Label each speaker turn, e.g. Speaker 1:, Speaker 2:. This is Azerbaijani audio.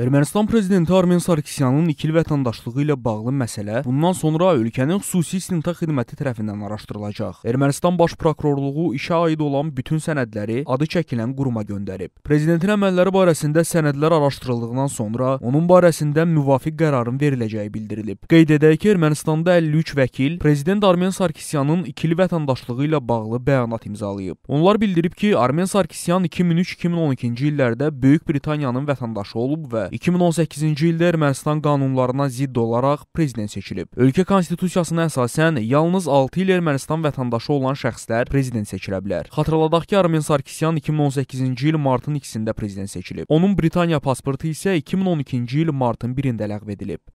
Speaker 1: Ermənistan prezidenti Armen Sarkisyanın ikili vətəndaşlığı ilə bağlı məsələ bundan sonra ölkənin xüsusi istintaq xidməti tərəfindən araşdırılacaq. Ermənistan Baş Prokurorluğu işə aid olan bütün sənədləri adı çəkilən quruma göndərib. Prezidentin əməlləri barəsində sənədlər araşdırıldıqdan sonra onun barəsində müvafiq qərarın veriləcəyi bildirilib. Qeyd edək ki, Ermənistanda 53 vəkil prezident Armen Sarkisyanın ikili vətəndaşlığı ilə bağlı bəyanat imzalayıb. Onlar bildirib ki, Armen Sarkisyan 2003-2012-ci illərdə Böyük Britaniyanın vətəndaşı olub və 2018-ci ildə Ermənistan qanunlarına zidd olaraq prezident seçilib. Ölkə konstitusiyasına əsasən yalnız 6 il Ermənistan vətəndaşı olan şəxslər prezident seçilə bilər. Xatırladaq ki, Armen Sarkisyan 2018-ci il martın 2-də prezident seçilib. Onun Britaniya pasportu isə 2012-ci il martın 1-də ləğv edilib.